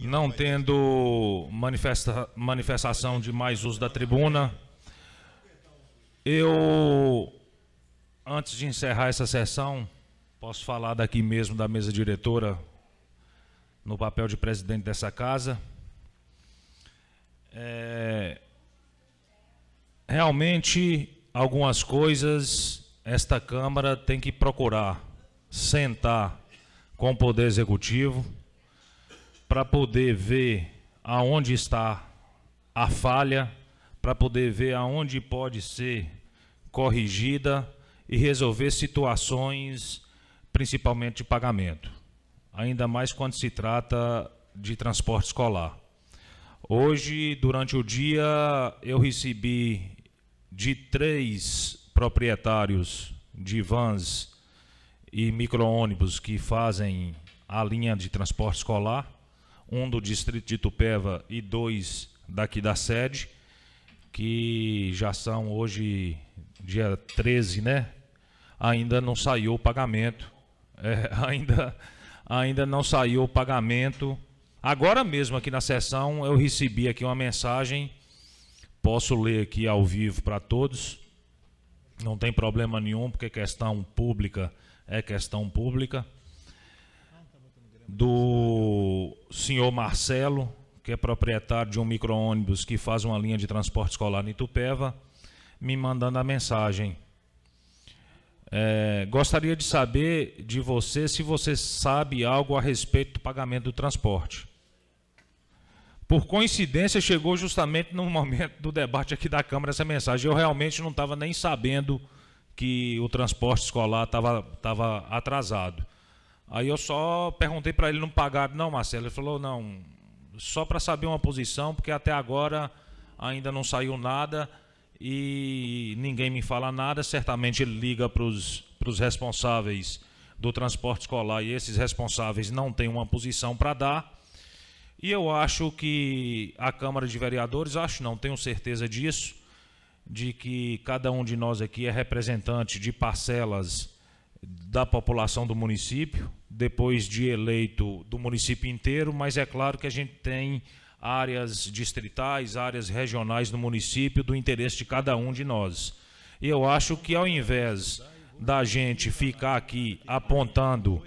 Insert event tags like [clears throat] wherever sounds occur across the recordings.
Não tendo manifesta, manifestação de mais uso da tribuna, eu, antes de encerrar essa sessão, posso falar daqui mesmo da mesa diretora, no papel de presidente dessa casa. É, realmente, algumas coisas esta Câmara tem que procurar sentar com o Poder Executivo para poder ver aonde está a falha, para poder ver aonde pode ser corrigida e resolver situações, principalmente de pagamento, ainda mais quando se trata de transporte escolar. Hoje, durante o dia, eu recebi de três proprietários de vans e micro-ônibus que fazem a linha de transporte escolar um do distrito de Itupeva e dois daqui da sede, que já são hoje dia 13, né? Ainda não saiu o pagamento. É, [laughs] ainda, ainda não saiu o pagamento. Agora mesmo aqui na sessão eu recebi aqui uma mensagem. Posso ler aqui ao vivo para todos. Não tem problema nenhum, porque questão pública é questão pública do senhor Marcelo, que é proprietário de um micro-ônibus que faz uma linha de transporte escolar em Itupeva, me mandando a mensagem. É, gostaria de saber de você se você sabe algo a respeito do pagamento do transporte. Por coincidência, chegou justamente no momento do debate aqui da Câmara essa mensagem. Eu realmente não estava nem sabendo que o transporte escolar estava atrasado. Aí eu só perguntei para ele não pagar, não, Marcelo. Ele falou, não, só para saber uma posição, porque até agora ainda não saiu nada e ninguém me fala nada. Certamente ele liga para os responsáveis do transporte escolar e esses responsáveis não têm uma posição para dar. E eu acho que a Câmara de Vereadores, acho não, tenho certeza disso, de que cada um de nós aqui é representante de parcelas da população do município, depois de eleito do município inteiro, mas é claro que a gente tem áreas distritais, áreas regionais no município do interesse de cada um de nós. E eu acho que ao invés da gente ficar aqui apontando,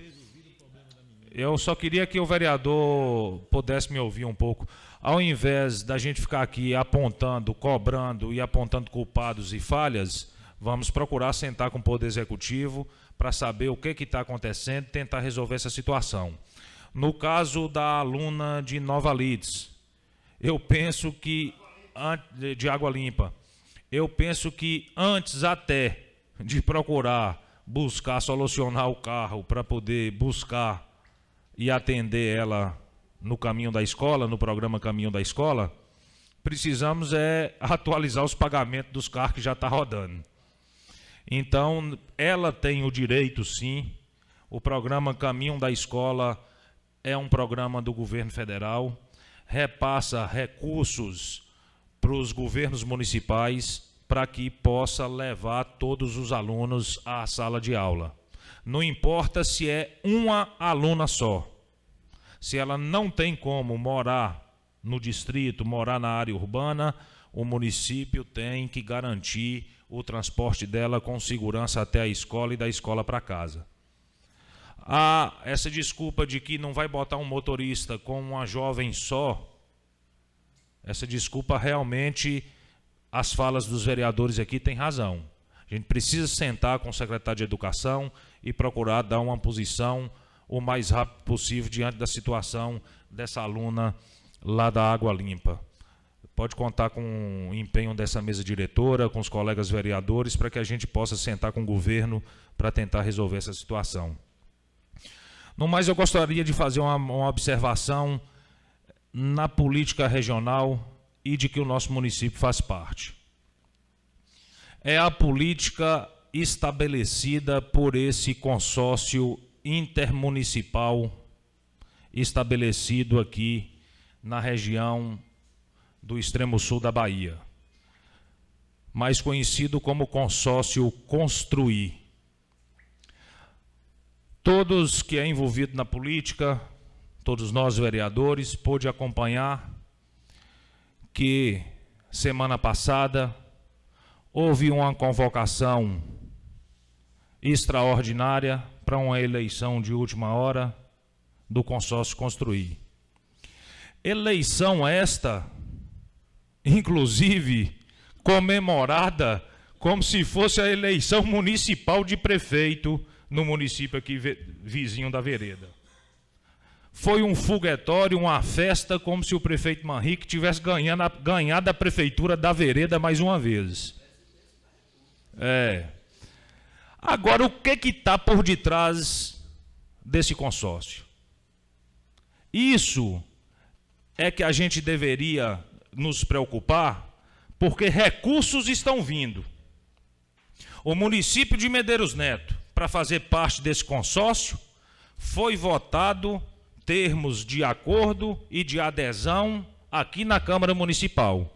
eu só queria que o vereador pudesse me ouvir um pouco. Ao invés da gente ficar aqui apontando, cobrando e apontando culpados e falhas, vamos procurar sentar com o Poder Executivo, para saber o que está acontecendo, e tentar resolver essa situação. No caso da aluna de Nova Leeds, eu penso que de água limpa, eu penso que antes até de procurar buscar solucionar o carro para poder buscar e atender ela no caminho da escola, no programa Caminho da Escola, precisamos é atualizar os pagamentos dos carros que já está rodando. Então, ela tem o direito, sim. O programa Caminho da Escola é um programa do governo federal, repassa recursos para os governos municipais para que possa levar todos os alunos à sala de aula. Não importa se é uma aluna só. Se ela não tem como morar no distrito, morar na área urbana, o município tem que garantir o transporte dela com segurança até a escola e da escola para casa. Ah, essa desculpa de que não vai botar um motorista com uma jovem só, essa desculpa realmente, as falas dos vereadores aqui têm razão. A gente precisa sentar com o secretário de Educação e procurar dar uma posição o mais rápido possível diante da situação dessa aluna lá da Água Limpa pode contar com o empenho dessa mesa diretora, com os colegas vereadores, para que a gente possa sentar com o governo para tentar resolver essa situação. No mais, eu gostaria de fazer uma, uma observação na política regional e de que o nosso município faz parte. É a política estabelecida por esse consórcio intermunicipal estabelecido aqui na região do extremo sul da Bahia, mais conhecido como consórcio Construir. Todos que é envolvido na política, todos nós vereadores, pôde acompanhar que semana passada houve uma convocação extraordinária para uma eleição de última hora do consórcio construir. Eleição esta inclusive, comemorada como se fosse a eleição municipal de prefeito no município aqui vizinho da vereda. Foi um foguetório, uma festa, como se o prefeito Manrique tivesse ganhando a, ganhado a prefeitura da vereda mais uma vez. É. Agora, o que está por detrás desse consórcio? Isso é que a gente deveria nos preocupar, porque recursos estão vindo. O município de Medeiros Neto, para fazer parte desse consórcio, foi votado termos de acordo e de adesão aqui na Câmara Municipal.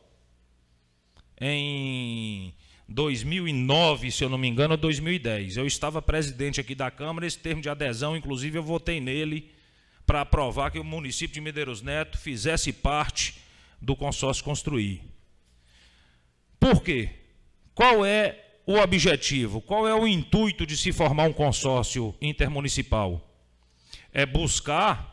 Em 2009, se eu não me engano, 2010. Eu estava presidente aqui da Câmara, esse termo de adesão, inclusive eu votei nele para aprovar que o município de Medeiros Neto fizesse parte do consórcio construir. Por quê? Qual é o objetivo? Qual é o intuito de se formar um consórcio intermunicipal? É buscar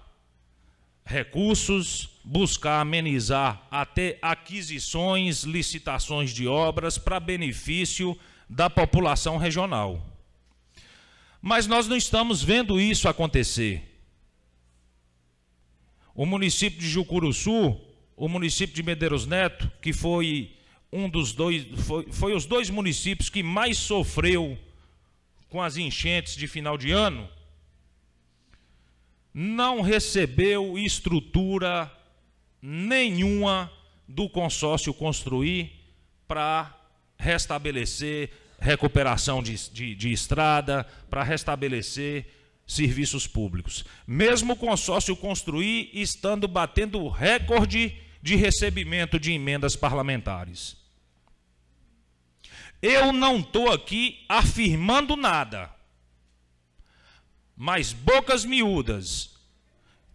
recursos, buscar amenizar até aquisições, licitações de obras para benefício da população regional. Mas nós não estamos vendo isso acontecer. O município de Jucuruçu o município de Medeiros Neto, que foi um dos dois, foi, foi os dois municípios que mais sofreu com as enchentes de final de ano, não recebeu estrutura nenhuma do consórcio construir para restabelecer recuperação de, de, de estrada, para restabelecer serviços públicos. Mesmo o consórcio construir estando batendo recorde de recebimento de emendas parlamentares. Eu não estou aqui afirmando nada, mas bocas miúdas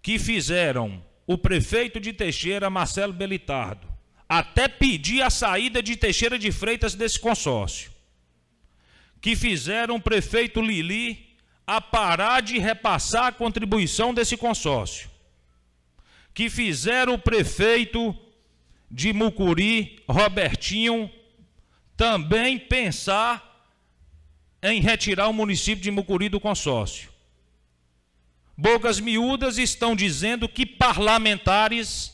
que fizeram o prefeito de Teixeira, Marcelo Belitardo, até pedir a saída de Teixeira de Freitas desse consórcio, que fizeram o prefeito Lili a parar de repassar a contribuição desse consórcio que fizeram o prefeito de Mucuri, Robertinho, também pensar em retirar o município de Mucuri do consórcio. Bocas miúdas estão dizendo que parlamentares,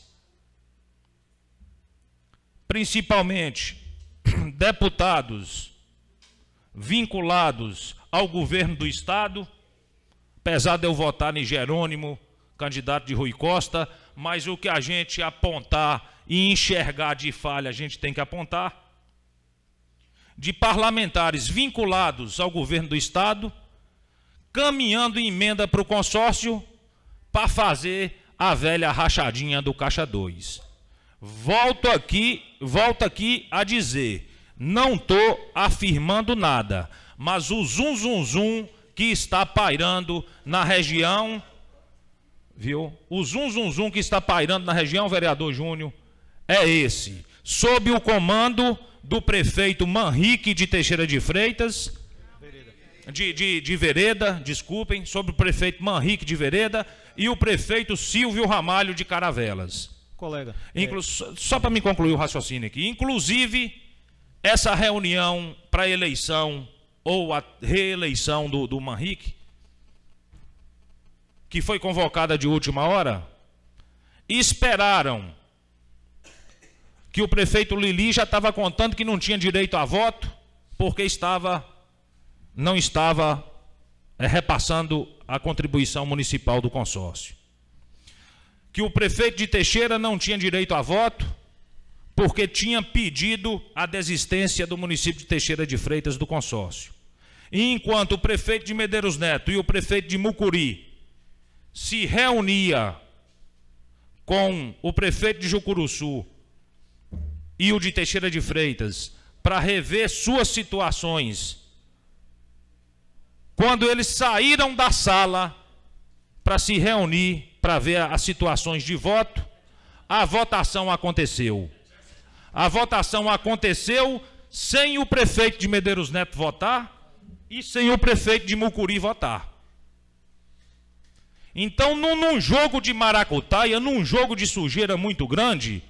principalmente [clears throat] deputados vinculados ao governo do Estado, apesar de eu votar em Jerônimo, candidato de Rui Costa, mas o que a gente apontar e enxergar de falha, a gente tem que apontar. De parlamentares vinculados ao governo do Estado, caminhando emenda para o consórcio para fazer a velha rachadinha do Caixa 2. Volto aqui, volto aqui a dizer, não estou afirmando nada, mas o zum zum zum que está pairando na região viu? O zum, zum, zum que está pairando na região, vereador Júnior, é esse. Sob o comando do prefeito Manrique de Teixeira de Freitas, de, de, de Vereda, desculpem, sobre o prefeito Manrique de Vereda e o prefeito Silvio Ramalho de Caravelas. Colega. É- Inclu é. Só, para me concluir o raciocínio aqui. Inclusive, essa reunião para eleição ou a reeleição do, do Manrique que foi convocada de última hora, esperaram que o prefeito Lili já estava contando que não tinha direito a voto, porque estava não estava é, repassando a contribuição municipal do consórcio. Que o prefeito de Teixeira não tinha direito a voto, porque tinha pedido a desistência do município de Teixeira de Freitas do consórcio. E enquanto o prefeito de Medeiros Neto e o prefeito de Mucuri se reunia com o prefeito de Jucuruçu e o de Teixeira de Freitas para rever suas situações. Quando eles saíram da sala para se reunir para ver as situações de voto, a votação aconteceu. A votação aconteceu sem o prefeito de Medeiros Neto votar e sem o prefeito de Mucuri votar. Então, num, num jogo de maracutaia, num jogo de sujeira muito grande,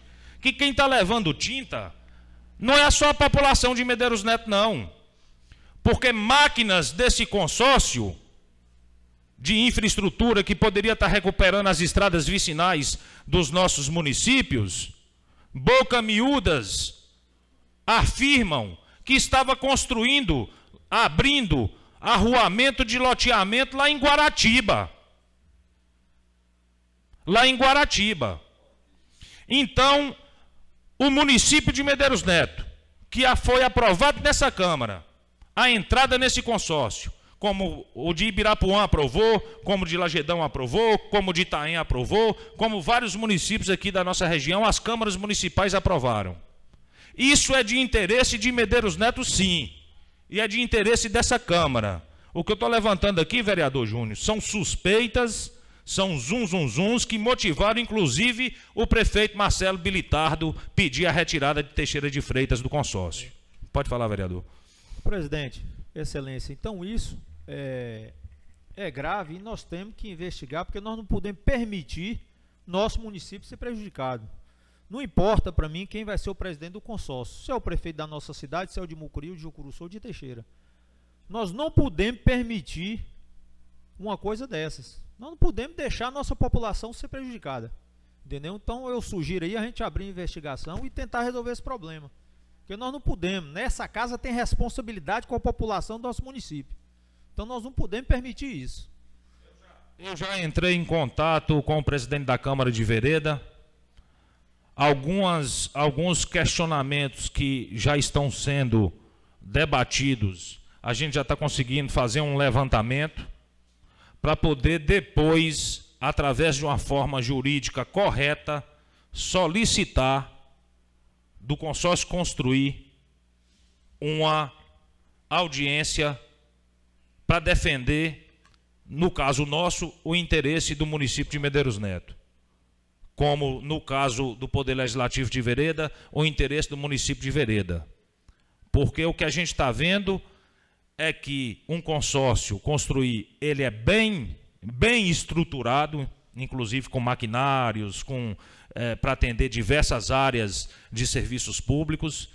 que quem está levando tinta não é só a população de Medeiros Neto, não. Porque máquinas desse consórcio de infraestrutura que poderia estar tá recuperando as estradas vicinais dos nossos municípios, boca miúdas, afirmam que estava construindo, abrindo arruamento de loteamento lá em Guaratiba lá em Guaratiba. Então, o município de Medeiros Neto, que foi aprovado nessa Câmara, a entrada nesse consórcio, como o de Ibirapuã aprovou, como o de Lagedão aprovou, como o de Itaém aprovou, como vários municípios aqui da nossa região, as câmaras municipais aprovaram. Isso é de interesse de Medeiros Neto, sim, e é de interesse dessa Câmara. O que eu estou levantando aqui, vereador Júnior, são suspeitas são zum, zum, zums que motivaram, inclusive, o prefeito Marcelo Bilitardo pedir a retirada de Teixeira de Freitas do consórcio. Pode falar, vereador. Presidente, excelência, então isso é, é grave e nós temos que investigar, porque nós não podemos permitir nosso município ser prejudicado. Não importa para mim quem vai ser o presidente do consórcio, se é o prefeito da nossa cidade, se é o de Mucuri, o de Jucuruçu ou de Teixeira. Nós não podemos permitir uma coisa dessas. Nós não podemos deixar a nossa população ser prejudicada. Entendeu? Então eu sugiro aí a gente abrir investigação e tentar resolver esse problema. Porque nós não podemos. Nessa casa tem responsabilidade com a população do nosso município. Então nós não podemos permitir isso. Eu já entrei em contato com o presidente da Câmara de Vereda. Algumas, alguns questionamentos que já estão sendo debatidos, a gente já está conseguindo fazer um levantamento para poder depois, através de uma forma jurídica correta, solicitar do consórcio construir uma audiência para defender, no caso nosso, o interesse do município de Medeiros Neto. Como no caso do Poder Legislativo de Vereda, o interesse do município de Vereda. Porque o que a gente está vendo é que um consórcio construir, ele é bem, bem estruturado, inclusive com maquinários, com é, para atender diversas áreas de serviços públicos.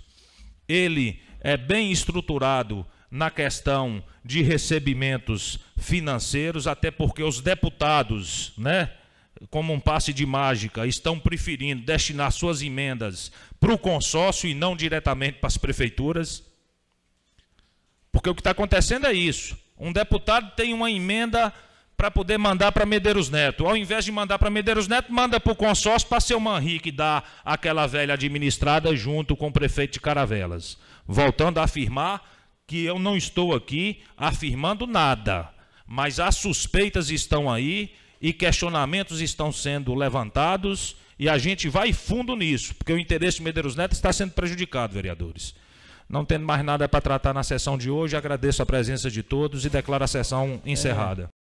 Ele é bem estruturado na questão de recebimentos financeiros, até porque os deputados, né, como um passe de mágica, estão preferindo destinar suas emendas para o consórcio e não diretamente para as prefeituras. Porque o que está acontecendo é isso. Um deputado tem uma emenda para poder mandar para Medeiros Neto. Ao invés de mandar para Medeiros Neto, manda para o consórcio para seu Manrique dar aquela velha administrada junto com o prefeito de Caravelas. Voltando a afirmar que eu não estou aqui afirmando nada, mas as suspeitas estão aí e questionamentos estão sendo levantados e a gente vai fundo nisso, porque o interesse de Medeiros Neto está sendo prejudicado, vereadores. Não tendo mais nada para tratar na sessão de hoje, agradeço a presença de todos e declaro a sessão encerrada.